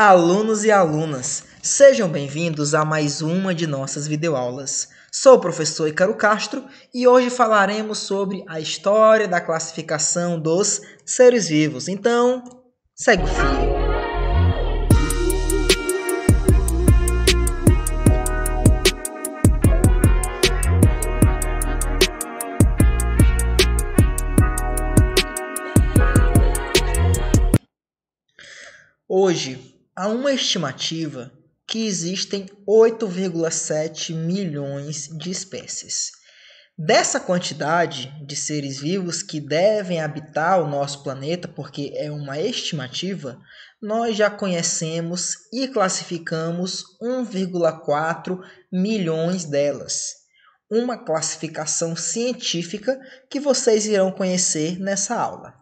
Alunos e alunas, sejam bem-vindos a mais uma de nossas videoaulas. Sou o professor Icaro Castro e hoje falaremos sobre a história da classificação dos seres vivos. Então, segue o fio. Hoje Há uma estimativa que existem 8,7 milhões de espécies. Dessa quantidade de seres vivos que devem habitar o nosso planeta, porque é uma estimativa, nós já conhecemos e classificamos 1,4 milhões delas. Uma classificação científica que vocês irão conhecer nessa aula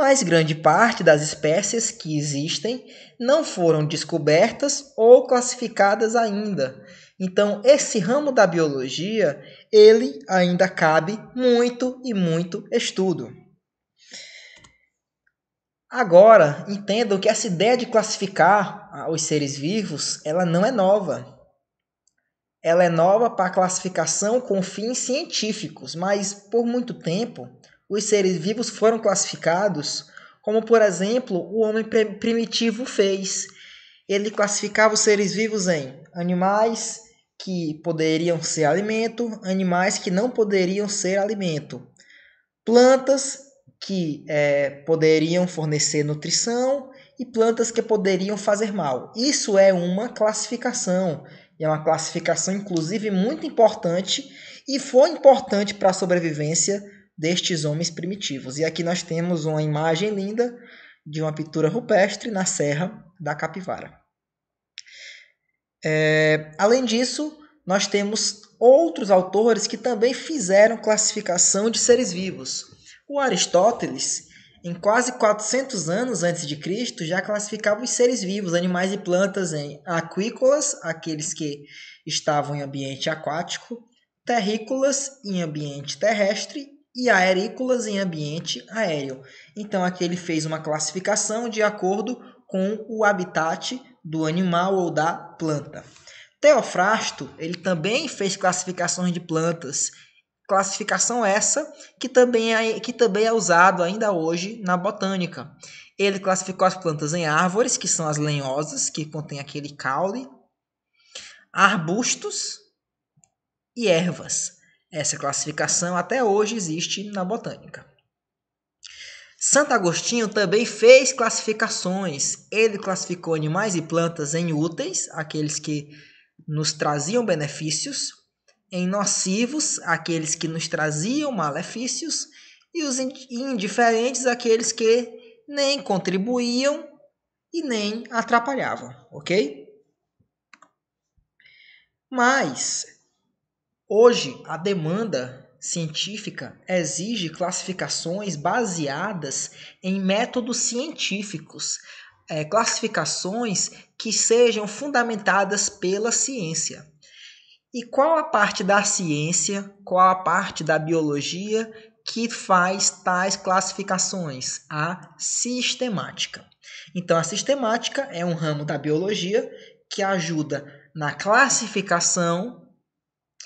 mas grande parte das espécies que existem não foram descobertas ou classificadas ainda. Então, esse ramo da biologia, ele ainda cabe muito e muito estudo. Agora, entendam que essa ideia de classificar os seres vivos, ela não é nova. Ela é nova para classificação com fins científicos, mas por muito tempo os seres vivos foram classificados, como por exemplo o homem primitivo fez. Ele classificava os seres vivos em animais que poderiam ser alimento, animais que não poderiam ser alimento, plantas que é, poderiam fornecer nutrição e plantas que poderiam fazer mal. Isso é uma classificação, é uma classificação inclusive muito importante e foi importante para a sobrevivência destes homens primitivos. E aqui nós temos uma imagem linda de uma pintura rupestre na Serra da Capivara. É, além disso, nós temos outros autores que também fizeram classificação de seres vivos. O Aristóteles, em quase 400 anos antes de Cristo, já classificava os seres vivos, animais e plantas, em aquícolas, aqueles que estavam em ambiente aquático, terrícolas, em ambiente terrestre, e aerícolas em ambiente aéreo. Então aqui ele fez uma classificação de acordo com o habitat do animal ou da planta. Teofrasto, ele também fez classificações de plantas. Classificação essa que também é, que também é usado ainda hoje na botânica. Ele classificou as plantas em árvores, que são as lenhosas, que contém aquele caule, arbustos e ervas. Essa classificação até hoje existe na botânica. Santo Agostinho também fez classificações. Ele classificou animais e plantas em úteis, aqueles que nos traziam benefícios, em nocivos, aqueles que nos traziam malefícios, e os indiferentes, aqueles que nem contribuíam e nem atrapalhavam, ok? Mas Hoje, a demanda científica exige classificações baseadas em métodos científicos, é, classificações que sejam fundamentadas pela ciência. E qual a parte da ciência, qual a parte da biologia que faz tais classificações? A sistemática. Então, a sistemática é um ramo da biologia que ajuda na classificação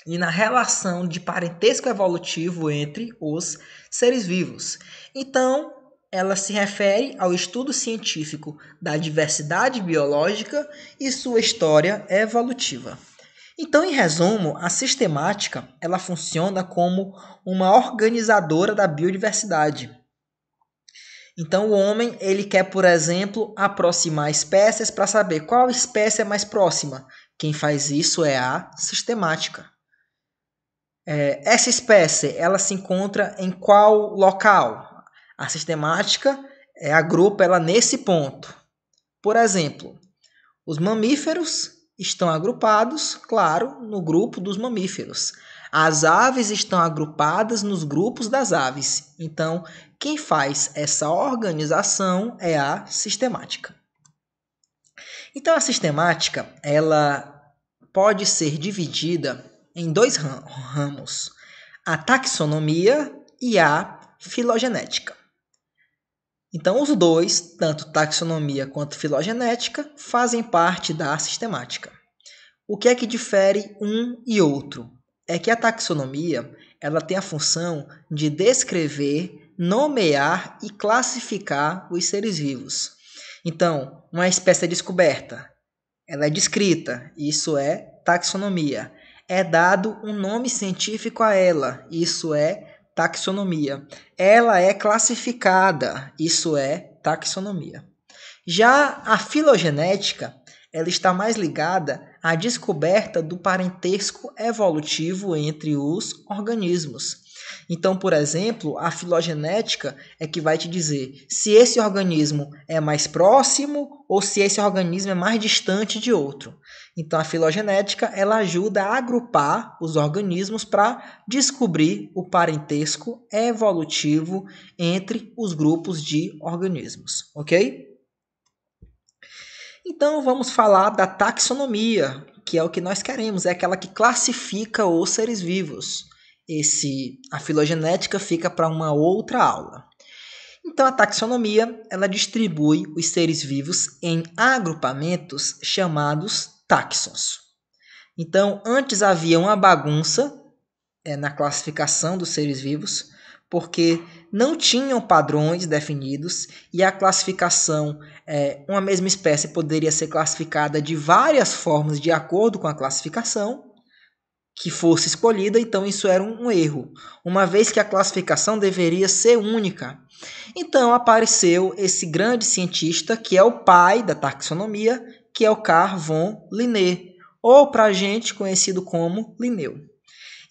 e na relação de parentesco evolutivo entre os seres vivos. Então, ela se refere ao estudo científico da diversidade biológica e sua história evolutiva. Então, em resumo, a sistemática ela funciona como uma organizadora da biodiversidade. Então, o homem ele quer, por exemplo, aproximar espécies para saber qual espécie é mais próxima. Quem faz isso é a sistemática. É, essa espécie ela se encontra em qual local? A sistemática é agrupa ela nesse ponto. Por exemplo, os mamíferos estão agrupados, claro, no grupo dos mamíferos. As aves estão agrupadas nos grupos das aves. Então, quem faz essa organização é a sistemática. Então, a sistemática ela pode ser dividida em dois ramos: a taxonomia e a filogenética. Então, os dois, tanto taxonomia quanto filogenética, fazem parte da sistemática. O que é que difere um e outro? É que a taxonomia ela tem a função de descrever, nomear e classificar os seres vivos. Então, uma espécie é descoberta, ela é descrita, isso é taxonomia é dado um nome científico a ela, isso é taxonomia. Ela é classificada, isso é taxonomia. Já a filogenética, ela está mais ligada à descoberta do parentesco evolutivo entre os organismos. Então, por exemplo, a filogenética é que vai te dizer se esse organismo é mais próximo ou se esse organismo é mais distante de outro. Então, a filogenética ela ajuda a agrupar os organismos para descobrir o parentesco evolutivo entre os grupos de organismos, ok? Então, vamos falar da taxonomia, que é o que nós queremos, é aquela que classifica os seres vivos. Esse, a filogenética fica para uma outra aula. Então, a taxonomia ela distribui os seres vivos em agrupamentos chamados taxons. Então, antes havia uma bagunça é, na classificação dos seres vivos, porque não tinham padrões definidos e a classificação, é, uma mesma espécie poderia ser classificada de várias formas de acordo com a classificação que fosse escolhida, então isso era um erro, uma vez que a classificação deveria ser única. Então apareceu esse grande cientista que é o pai da taxonomia, que é o Carl von Linné, ou para a gente conhecido como Linneu.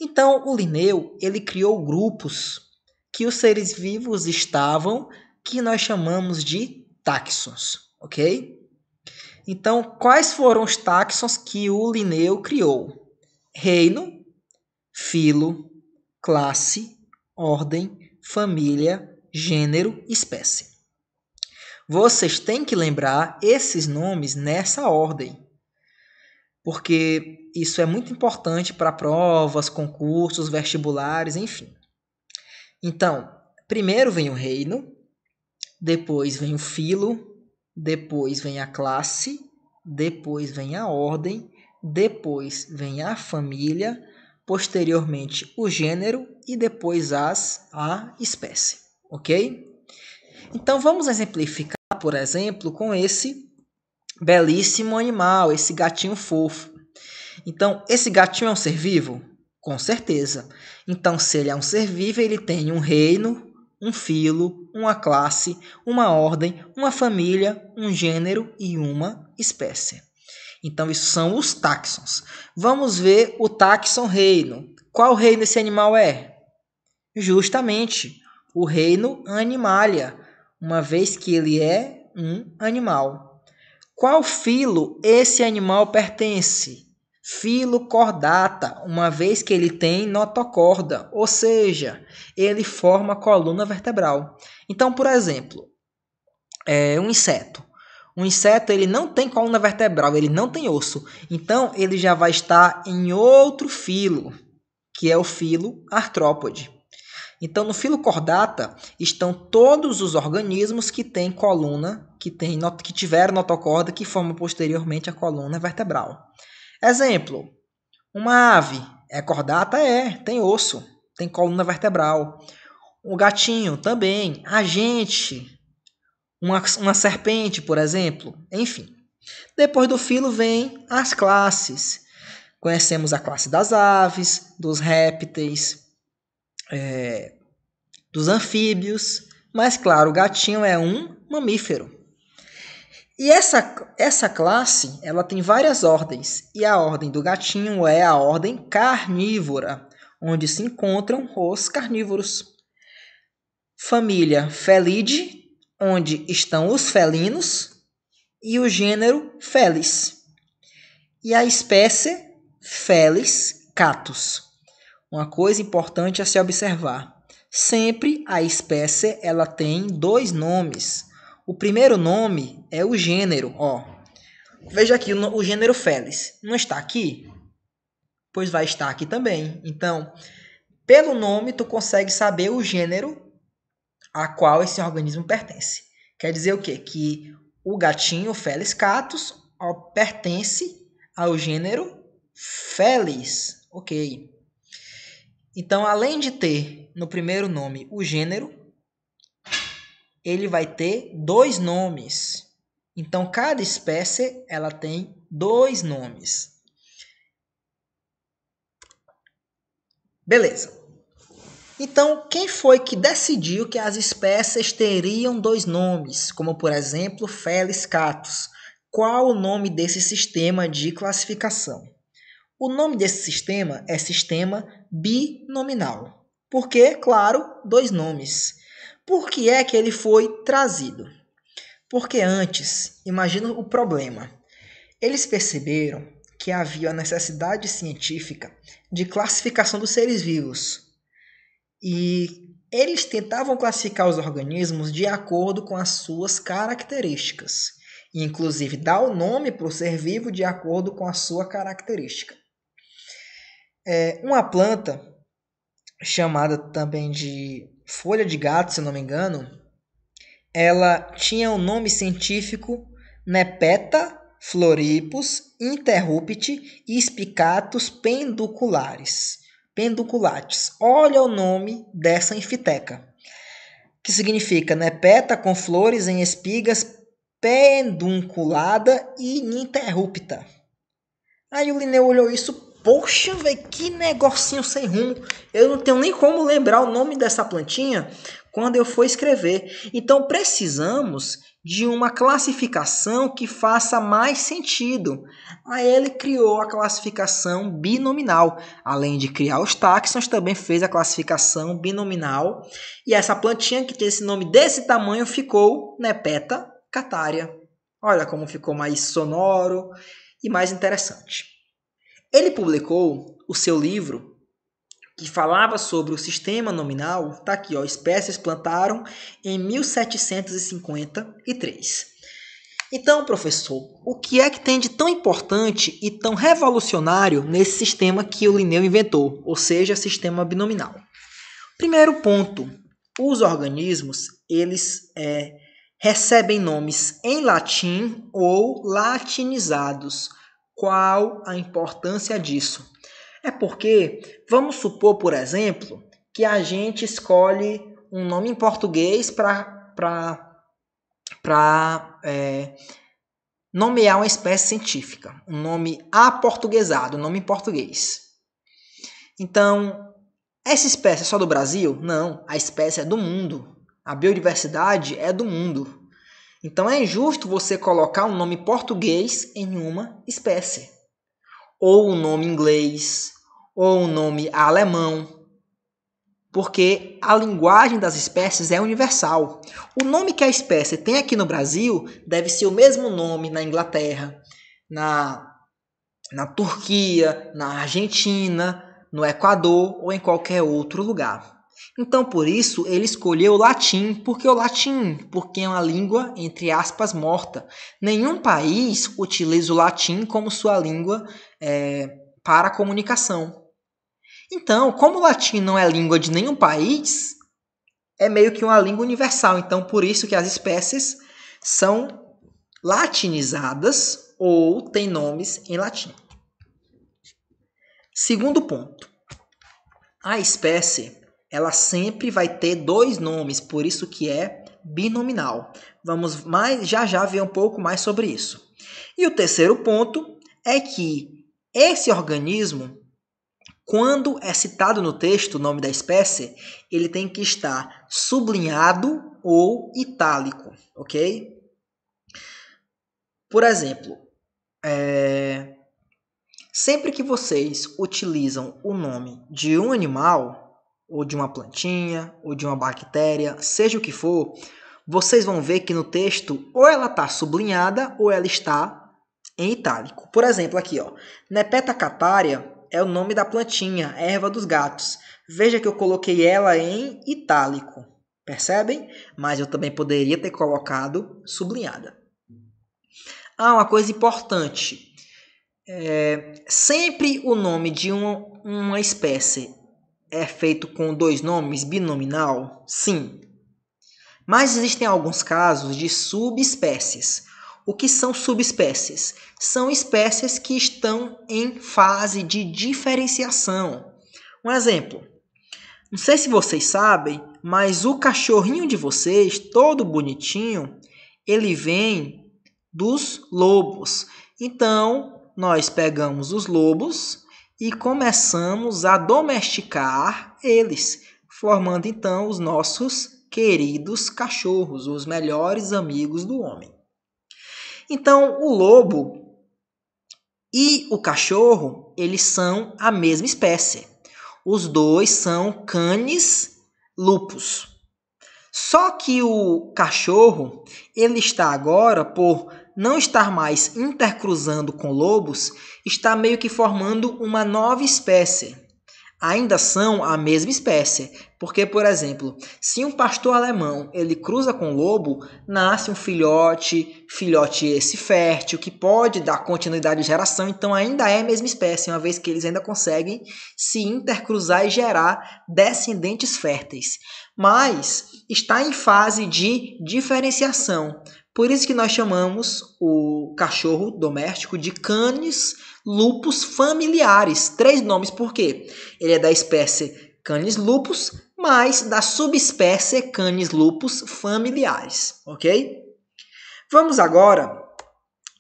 Então o Linneu ele criou grupos que os seres vivos estavam, que nós chamamos de taxons, ok? Então quais foram os taxons que o Linneu criou? reino, filo, classe, ordem, família, gênero, espécie. Vocês têm que lembrar esses nomes nessa ordem, porque isso é muito importante para provas, concursos, vestibulares, enfim. Então, primeiro vem o reino, depois vem o filo, depois vem a classe, depois vem a ordem depois vem a família, posteriormente o gênero e depois as a espécie, ok? Então vamos exemplificar, por exemplo, com esse belíssimo animal, esse gatinho fofo. Então, esse gatinho é um ser vivo? Com certeza. Então, se ele é um ser vivo, ele tem um reino, um filo, uma classe, uma ordem, uma família, um gênero e uma espécie. Então, isso são os táxons. Vamos ver o táxon reino. Qual reino esse animal é? Justamente o reino animalia, uma vez que ele é um animal. Qual filo esse animal pertence? Filo cordata, uma vez que ele tem notocorda, ou seja, ele forma coluna vertebral. Então, por exemplo, é um inseto. Um inseto ele não tem coluna vertebral, ele não tem osso. Então ele já vai estar em outro filo, que é o filo artrópode. Então no filo cordata estão todos os organismos que têm coluna, que, tem, que tiveram notocorda, que formam posteriormente a coluna vertebral. Exemplo, uma ave é cordata? É, tem osso, tem coluna vertebral. O gatinho também. A gente uma, uma serpente, por exemplo. Enfim. Depois do filo vem as classes. Conhecemos a classe das aves, dos répteis, é, dos anfíbios, mas claro, o gatinho é um mamífero. E essa, essa classe ela tem várias ordens, e a ordem do gatinho é a ordem carnívora, onde se encontram os carnívoros. Família Felidae, onde estão os felinos e o gênero Felis. E a espécie Felis catus. Uma coisa importante a se observar. Sempre a espécie ela tem dois nomes. O primeiro nome é o gênero, ó. Veja aqui o, gênero Felis. Não está aqui? Pois vai estar aqui também. Então, pelo nome tu consegue saber o gênero a qual esse organismo pertence. Quer dizer o quê? Que o gatinho Felis catus pertence ao gênero Felis, ok? Então, além de ter no primeiro nome o gênero, ele vai ter dois nomes. Então, cada espécie ela tem dois nomes. Beleza. Então, quem foi que decidiu que as espécies teriam dois nomes, como por exemplo Felis catus? Qual o nome desse sistema de classificação? O nome desse sistema é sistema binominal, porque, claro, dois nomes. Por que é que ele foi trazido? Porque antes, imagina o problema. Eles perceberam que havia a necessidade científica de classificação dos seres vivos, e eles tentavam classificar os organismos de acordo com as suas características, e inclusive dar o nome para o ser vivo de acordo com a sua característica. É, uma planta chamada também de folha de gato, se não me engano, ela tinha o um nome científico Nepeta floripus interrupti spicatus penduculares pedunculates. Olha o nome dessa enfiteca. que significa né? Peta com flores em espigas pedunculada e ininterrupta. Aí o Linneu olhou isso, poxa, velho, que negocinho sem rumo. Eu não tenho nem como lembrar o nome dessa plantinha, quando eu for escrever. Então precisamos de uma classificação que faça mais sentido. Aí ele criou a classificação binominal. Além de criar os taxons, também fez a classificação binominal. E essa plantinha que tem esse nome desse tamanho ficou Nepeta cataria. Olha como ficou mais sonoro e mais interessante. Ele publicou o seu livro que falava sobre o sistema nominal, tá aqui, ó, espécies plantaram em 1753. Então, professor, o que é que tem de tão importante e tão revolucionário nesse sistema que o Linneu inventou, ou seja, sistema binominal? Primeiro ponto, os organismos, eles é, recebem nomes em latim ou latinizados. Qual a importância disso? É porque, vamos supor, por exemplo, que a gente escolhe um nome em português para é, nomear uma espécie científica, um nome aportuguesado, um nome em português. Então, essa espécie é só do Brasil? Não, a espécie é do mundo. A biodiversidade é do mundo. Então é injusto você colocar um nome português em uma espécie. Ou um nome inglês, ou um nome alemão, porque a linguagem das espécies é universal. O nome que a espécie tem aqui no Brasil deve ser o mesmo nome na Inglaterra, na, na Turquia, na Argentina, no Equador ou em qualquer outro lugar. Então, por isso, ele escolheu o latim, porque o latim, porque é uma língua, entre aspas, morta. Nenhum país utiliza o latim como sua língua é, para comunicação. Então, como o latim não é língua de nenhum país, é meio que uma língua universal. Então, por isso que as espécies são latinizadas ou têm nomes em latim. Segundo ponto. A espécie, ela sempre vai ter dois nomes, por isso que é binominal. Vamos mais já já ver um pouco mais sobre isso. E o terceiro ponto é que esse organismo quando é citado no texto o nome da espécie, ele tem que estar sublinhado ou itálico, ok? Por exemplo, é... sempre que vocês utilizam o nome de um animal, ou de uma plantinha, ou de uma bactéria, seja o que for, vocês vão ver que no texto ou ela está sublinhada ou ela está em itálico. Por exemplo, aqui, ó, Nepeta caparia é o nome da plantinha, erva dos gatos. Veja que eu coloquei ela em itálico, percebem? Mas eu também poderia ter colocado sublinhada. Ah, uma coisa importante. É, sempre o nome de uma, uma espécie é feito com dois nomes binominal? Sim. Mas existem alguns casos de subespécies o que são subespécies? São espécies que estão em fase de diferenciação. Um exemplo. Não sei se vocês sabem, mas o cachorrinho de vocês, todo bonitinho, ele vem dos lobos. Então, nós pegamos os lobos e começamos a domesticar eles, formando então os nossos queridos cachorros, os melhores amigos do homem. Então, o lobo e o cachorro, eles são a mesma espécie. Os dois são canes lupus. Só que o cachorro, ele está agora por não estar mais intercruzando com lobos, está meio que formando uma nova espécie ainda são a mesma espécie. Porque, por exemplo, se um pastor alemão ele cruza com um lobo, nasce um filhote, filhote esse fértil, que pode dar continuidade de geração, então ainda é a mesma espécie, uma vez que eles ainda conseguem se intercruzar e gerar descendentes férteis. Mas está em fase de diferenciação, por isso que nós chamamos o cachorro doméstico de canis lupus familiares. Três nomes por quê? Ele é da espécie canis lupus, mas da subespécie canis lupus familiares, ok? Vamos agora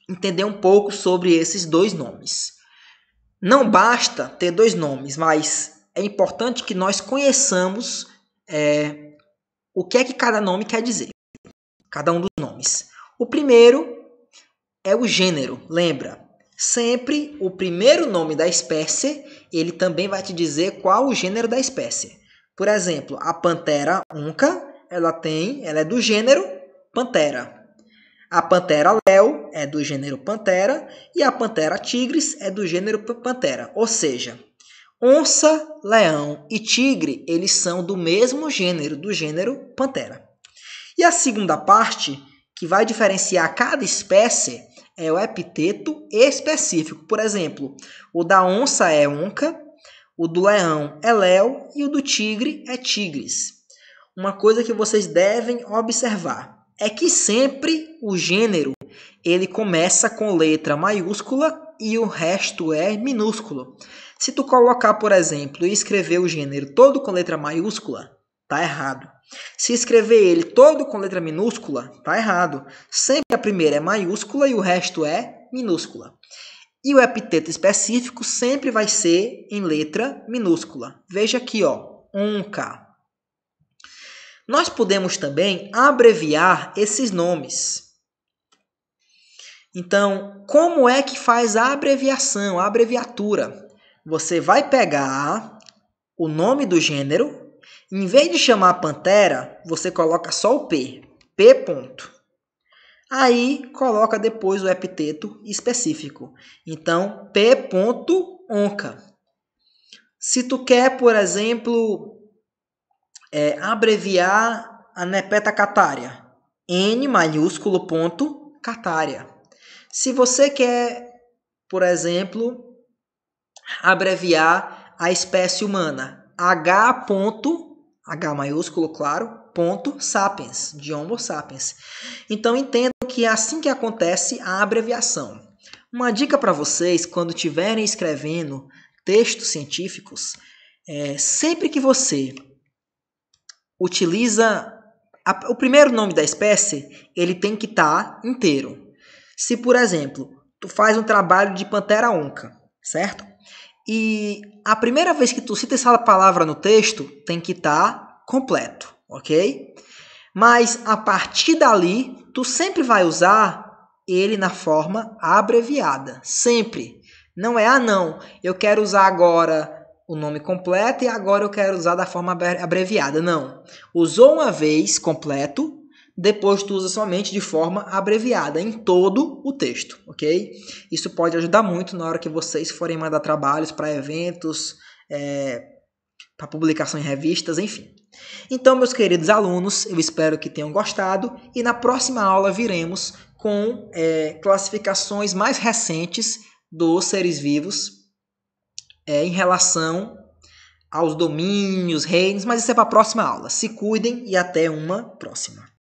entender um pouco sobre esses dois nomes. Não basta ter dois nomes, mas é importante que nós conheçamos é, o que é que cada nome quer dizer cada um dos nomes. O primeiro é o gênero, lembra? Sempre o primeiro nome da espécie, ele também vai te dizer qual o gênero da espécie. Por exemplo, a pantera unca, ela tem, ela é do gênero pantera. A pantera léo é do gênero pantera e a pantera tigris é do gênero pantera. Ou seja, onça, leão e tigre, eles são do mesmo gênero, do gênero pantera. E a segunda parte, que vai diferenciar cada espécie, é o epiteto específico. Por exemplo, o da onça é onca, o do leão é léu e o do tigre é tigres. Uma coisa que vocês devem observar é que sempre o gênero ele começa com letra maiúscula e o resto é minúsculo. Se tu colocar, por exemplo, e escrever o gênero todo com letra maiúscula, tá errado. Se escrever ele todo com letra minúscula, tá errado. Sempre a primeira é maiúscula e o resto é minúscula. E o epiteto específico sempre vai ser em letra minúscula. Veja aqui, ó, 1K. Nós podemos também abreviar esses nomes. Então, como é que faz a abreviação, a abreviatura? Você vai pegar o nome do gênero, em vez de chamar a pantera, você coloca só o P. P ponto. Aí coloca depois o epiteto específico. Então, P ponto onca. Se tu quer, por exemplo, é, abreviar a nepeta catária, N maiúsculo ponto catária. Se você quer, por exemplo, abreviar a espécie humana, H. Ponto, H maiúsculo, claro, ponto sapiens, de Homo sapiens. Então entendo que é assim que acontece a abreviação. Uma dica para vocês quando estiverem escrevendo textos científicos é sempre que você utiliza a, o primeiro nome da espécie, ele tem que estar tá inteiro. Se, por exemplo, tu faz um trabalho de pantera onca, certo? E a primeira vez que tu cita essa palavra no texto, tem que estar tá completo, ok? Mas a partir dali, tu sempre vai usar ele na forma abreviada, sempre. Não é, ah, não, eu quero usar agora o nome completo e agora eu quero usar da forma abreviada. Não. Usou uma vez completo, depois tu usa somente de forma abreviada em todo o texto, ok? Isso pode ajudar muito na hora que vocês forem mandar trabalhos para eventos, é, para publicação em revistas, enfim. Então, meus queridos alunos, eu espero que tenham gostado e na próxima aula viremos com é, classificações mais recentes dos seres vivos é, em relação aos domínios, reinos, mas isso é para a próxima aula. Se cuidem e até uma próxima.